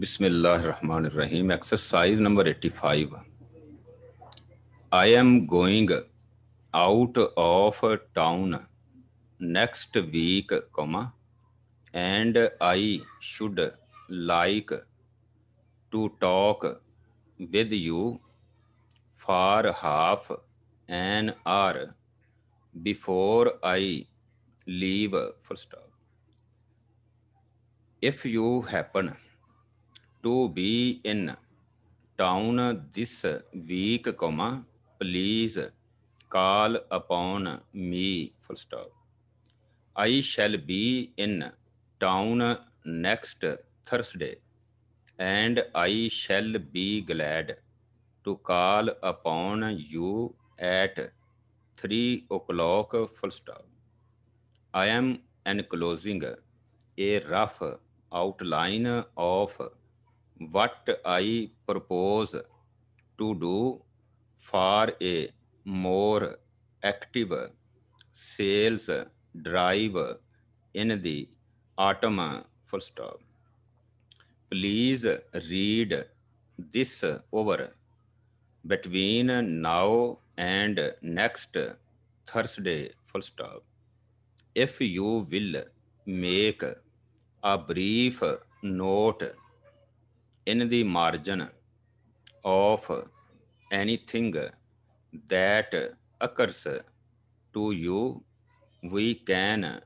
बिस्मिल्लाहमानीम exercise number eighty five I am going out of town next week comma and I should like to talk with you for half an hour before I leave first if you happen to be in town this week, comma, please call upon me, full stop. I shall be in town next Thursday, and I shall be glad to call upon you at 3 o'clock, full stop. I am enclosing a rough outline of what I propose to do for a more active sales drive in the autumn full stop. Please read this over between now and next Thursday full stop. If you will make a brief note in the margin of anything that occurs to you, we can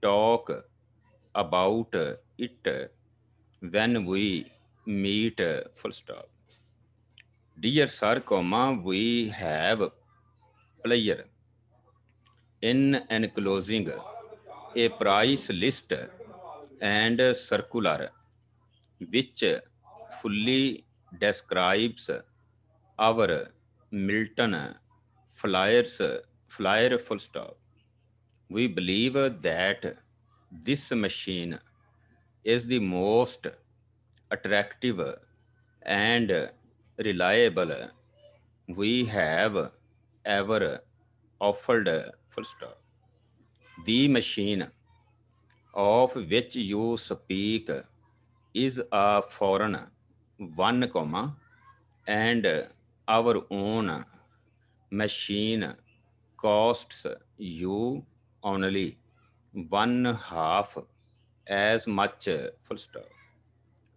talk about it when we meet full stop. Dear sir, comma, we have player in enclosing a price list and circular which fully describes our Milton flyers flyer full stop. We believe that this machine is the most attractive and reliable we have ever offered full stop. The machine of which you speak is a foreigner. 1 comma and our own machine costs you only one half as much full stop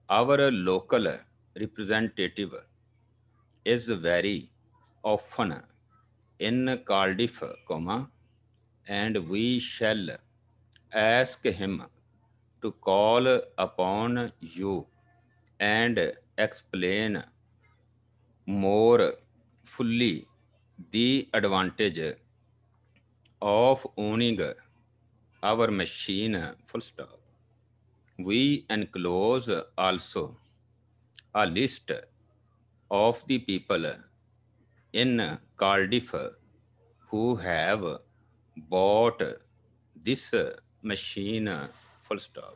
our local representative is very often in Cardiff, comma, and we shall ask him to call upon you and explain more fully the advantage of owning our machine full stop we enclose also a list of the people in Cardiff who have bought this machine full stop.